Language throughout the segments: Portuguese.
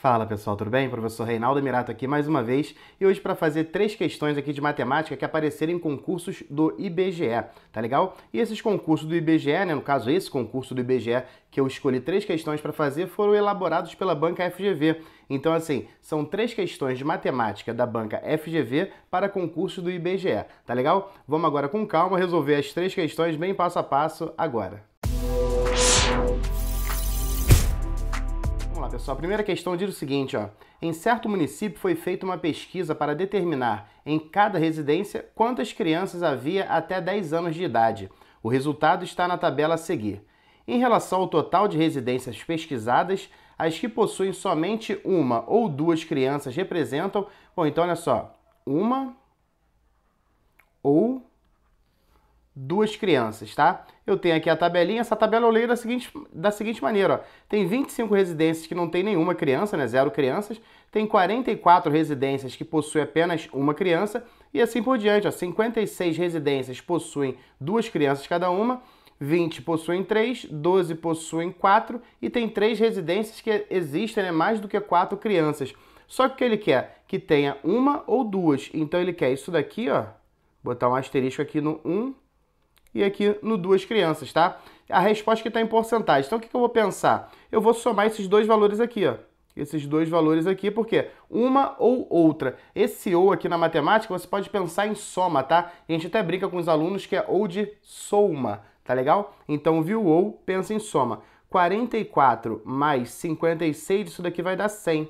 Fala pessoal, tudo bem? Professor Reinaldo Mirato aqui mais uma vez e hoje para fazer três questões aqui de matemática que apareceram em concursos do IBGE, tá legal? E esses concursos do IBGE, né, no caso esse concurso do IBGE que eu escolhi três questões para fazer, foram elaborados pela banca FGV. Então assim, são três questões de matemática da banca FGV para concurso do IBGE, tá legal? Vamos agora com calma resolver as três questões bem passo a passo agora. Música pessoal. A primeira questão diz o seguinte, ó. Em certo município foi feita uma pesquisa para determinar em cada residência quantas crianças havia até 10 anos de idade. O resultado está na tabela a seguir. Em relação ao total de residências pesquisadas, as que possuem somente uma ou duas crianças representam, bom, então olha só, uma ou duas crianças, tá? Eu tenho aqui a tabelinha, essa tabela eu leio da seguinte, da seguinte maneira, ó. Tem 25 residências que não tem nenhuma criança, né? Zero crianças. Tem 44 residências que possuem apenas uma criança e assim por diante, ó. 56 residências possuem duas crianças cada uma. 20 possuem 3, 12 possuem 4 e tem 3 residências que existem né, mais do que 4 crianças. Só que o que ele quer? Que tenha uma ou duas. Então ele quer isso daqui, ó. Botar um asterisco aqui no 1, e aqui no duas crianças, tá? A resposta que está em porcentagem. Então, o que, que eu vou pensar? Eu vou somar esses dois valores aqui, ó esses dois valores aqui, porque uma ou outra. Esse ou aqui na matemática, você pode pensar em soma, tá? A gente até brinca com os alunos que é ou de soma, tá legal? Então, viu ou, pensa em soma. 44 mais 56, isso daqui vai dar 100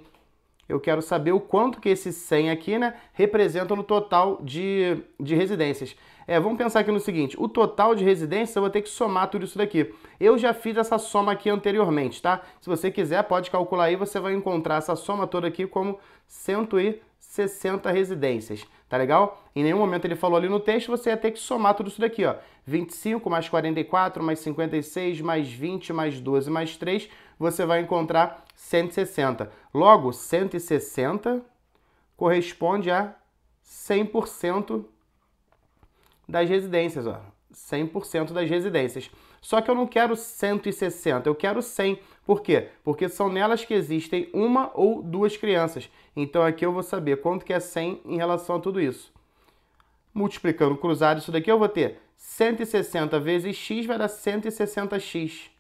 eu quero saber o quanto que esses 100 aqui, né, representam no total de, de residências. É, vamos pensar aqui no seguinte, o total de residências eu vou ter que somar tudo isso daqui. Eu já fiz essa soma aqui anteriormente, tá? Se você quiser, pode calcular aí, você vai encontrar essa soma toda aqui como 160 residências, tá legal? Em nenhum momento ele falou ali no texto, você ia ter que somar tudo isso daqui, ó. 25 mais 44 mais 56 mais 20 mais 12 mais 3 você vai encontrar 160. Logo, 160 corresponde a 100% das residências, ó. 100% das residências. Só que eu não quero 160, eu quero 100. Por quê? Porque são nelas que existem uma ou duas crianças. Então aqui eu vou saber quanto que é 100 em relação a tudo isso. Multiplicando cruzado isso daqui, eu vou ter 160 vezes x vai dar 160x.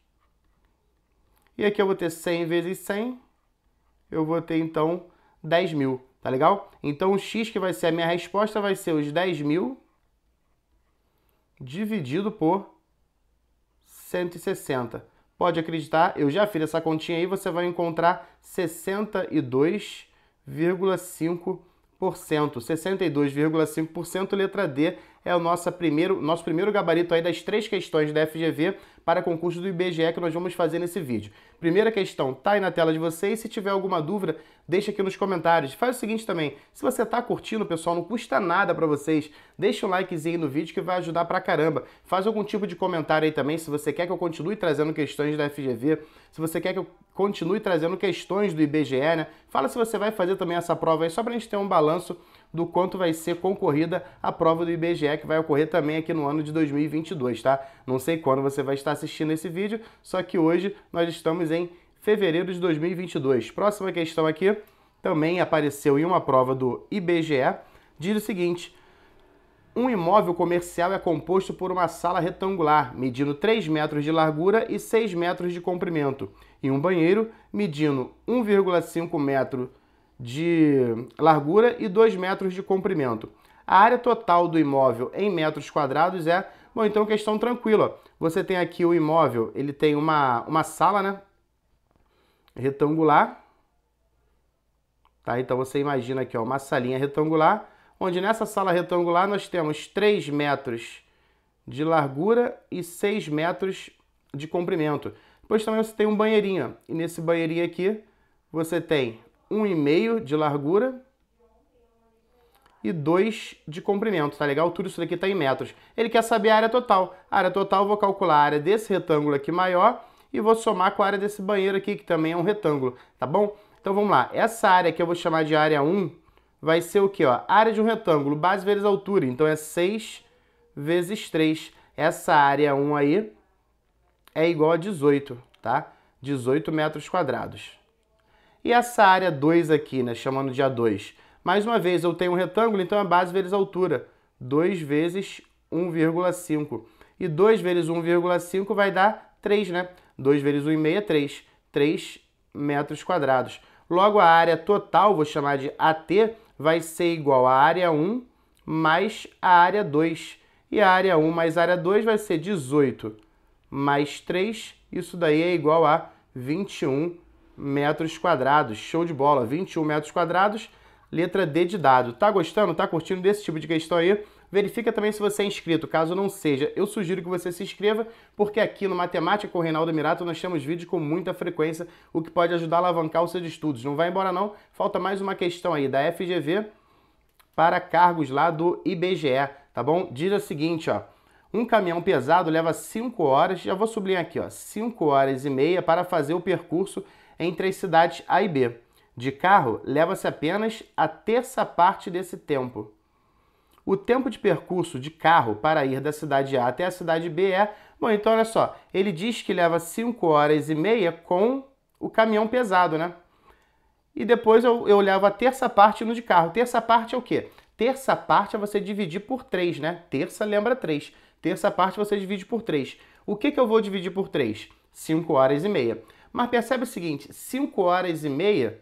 E aqui eu vou ter 100 vezes 100, eu vou ter então 10 mil, tá legal? Então o x que vai ser a minha resposta vai ser os 10 mil dividido por 160. Pode acreditar, eu já fiz essa continha aí, você vai encontrar 62,5%. 62,5%, letra D é o nosso primeiro, nosso primeiro gabarito aí das três questões da FGV para concurso do IBGE que nós vamos fazer nesse vídeo. Primeira questão tá aí na tela de vocês, se tiver alguma dúvida, deixa aqui nos comentários. Faz o seguinte também, se você tá curtindo, pessoal, não custa nada para vocês, deixa um likezinho no vídeo que vai ajudar pra caramba. Faz algum tipo de comentário aí também, se você quer que eu continue trazendo questões da FGV, se você quer que eu continue trazendo questões do IBGE, né? Fala se você vai fazer também essa prova aí, só pra gente ter um balanço do quanto vai ser concorrida a prova do IBGE que vai ocorrer também aqui no ano de 2022, tá? Não sei quando você vai estar assistindo esse vídeo, só que hoje nós estamos em fevereiro de 2022. Próxima questão aqui também apareceu em uma prova do IBGE, diz o seguinte: um imóvel comercial é composto por uma sala retangular, medindo 3 metros de largura e 6 metros de comprimento, e um banheiro, medindo 1,5 metro de largura e 2 metros de comprimento. A área total do imóvel em metros quadrados é, bom, então questão tranquila. Você tem aqui o imóvel, ele tem uma, uma sala, né? Retangular. Tá? Então você imagina aqui, ó, uma salinha retangular, onde nessa sala retangular nós temos 3 metros de largura e 6 metros de comprimento. Depois também você tem um banheirinho, e nesse banheirinho aqui você tem 1,5 de largura e 2 de comprimento, tá legal? Tudo isso daqui está em metros. Ele quer saber a área total. A área total, vou calcular a área desse retângulo aqui maior e vou somar com a área desse banheiro aqui, que também é um retângulo, tá bom? Então vamos lá. Essa área que eu vou chamar de área 1 vai ser o quê, ó? Área de um retângulo, base vezes altura. Então é 6 vezes 3. Essa área 1 aí é igual a 18, tá? 18 metros quadrados. E essa área 2 aqui, né, chamando de A2. Mais uma vez, eu tenho um retângulo, então é base vezes altura. 2 vezes 1,5. E 2 vezes 1,5 vai dar 3, né? 2 vezes 1,5 é 3. 3 metros quadrados. Logo, a área total, vou chamar de AT, vai ser igual a área 1 mais a área 2. E a área 1 mais a área 2 vai ser 18 mais 3. Isso daí é igual a 21 metros quadrados. Show de bola, 21 metros quadrados, letra D de dado. Tá gostando? Tá curtindo desse tipo de questão aí? Verifica também se você é inscrito, caso não seja. Eu sugiro que você se inscreva, porque aqui no Matemática com o Reinaldo Mirato nós temos vídeos com muita frequência, o que pode ajudar a alavancar os seus estudos. Não vai embora não, falta mais uma questão aí da FGV para cargos lá do IBGE, tá bom? Diz o seguinte, ó. Um caminhão pesado leva 5 horas, já vou sublinhar aqui, ó, 5 horas e meia para fazer o percurso entre as cidades A e B. De carro, leva-se apenas a terça parte desse tempo. O tempo de percurso de carro para ir da cidade A até a cidade B é. Bom, então olha só, ele diz que leva 5 horas e meia com o caminhão pesado, né? E depois eu, eu levo a terça parte no de carro. Terça parte é o quê? Terça parte é você dividir por 3, né? Terça lembra 3. Terça parte você divide por 3. O que, que eu vou dividir por 3? 5 horas e meia. Mas percebe o seguinte, 5 horas e meia,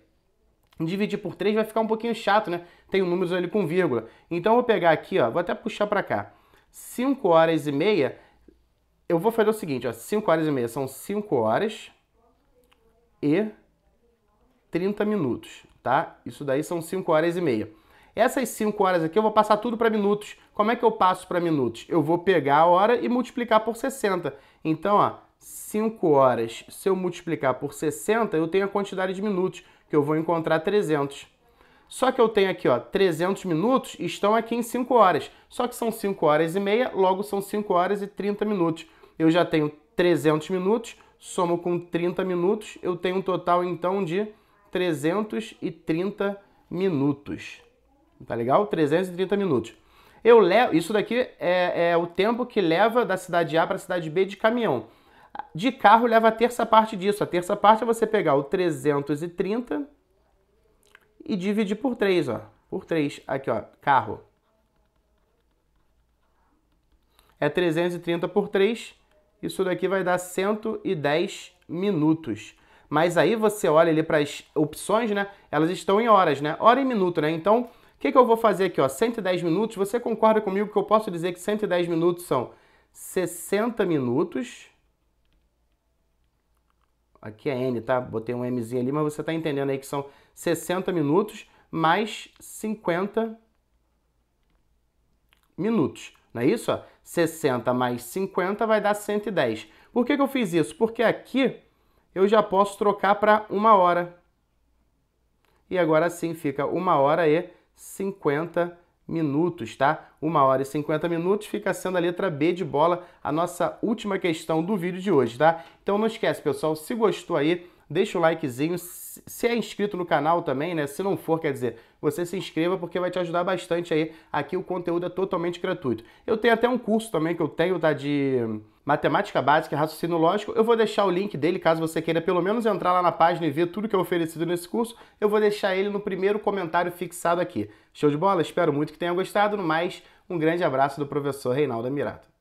dividir por 3 vai ficar um pouquinho chato, né? Tem um número ali com vírgula. Então eu vou pegar aqui, ó, vou até puxar para cá. 5 horas e meia, eu vou fazer o seguinte, 5 horas e meia são 5 horas e 30 minutos, tá? Isso daí são 5 horas e meia. Essas 5 horas aqui eu vou passar tudo para minutos. Como é que eu passo para minutos? Eu vou pegar a hora e multiplicar por 60. Então, ó, 5 horas, se eu multiplicar por 60, eu tenho a quantidade de minutos, que eu vou encontrar 300. Só que eu tenho aqui, ó, 300 minutos estão aqui em 5 horas. Só que são 5 horas e meia, logo são 5 horas e 30 minutos. Eu já tenho 300 minutos, somo com 30 minutos, eu tenho um total então de 330 minutos. Tá legal? 330 minutos. Eu levo, isso daqui é, é o tempo que leva da cidade A para a cidade B de caminhão. De carro leva a terça parte disso. A terça parte é você pegar o 330 e dividir por 3, ó. Por 3. Aqui, ó. Carro. É 330 por 3. Isso daqui vai dar 110 minutos. Mas aí você olha ali para as opções, né? Elas estão em horas, né? Hora e minuto, né? Então, o que, que, eu vou fazer aqui, ó? 110 minutos. Você concorda comigo que eu posso dizer que 110 minutos são 60 minutos Aqui é N, tá? Botei um Mzinho ali, mas você está entendendo aí que são 60 minutos mais 50 minutos. Não é isso? Ó? 60 mais 50 vai dar 110. Por que, que eu fiz isso? Porque aqui eu já posso trocar para uma hora. E agora sim fica uma hora e 50 minutos minutos, tá? 1 hora e 50 minutos fica sendo a letra B de bola, a nossa última questão do vídeo de hoje, tá? Então não esquece, pessoal, se gostou aí, deixa o likezinho, se é inscrito no canal também, né? Se não for, quer dizer, você se inscreva porque vai te ajudar bastante aí. Aqui o conteúdo é totalmente gratuito. Eu tenho até um curso também que eu tenho, tá? De Matemática Básica e Raciocínio Lógico. Eu vou deixar o link dele, caso você queira pelo menos entrar lá na página e ver tudo que é oferecido nesse curso. Eu vou deixar ele no primeiro comentário fixado aqui. Show de bola? Espero muito que tenha gostado. No mais, um grande abraço do professor Reinaldo Mirato.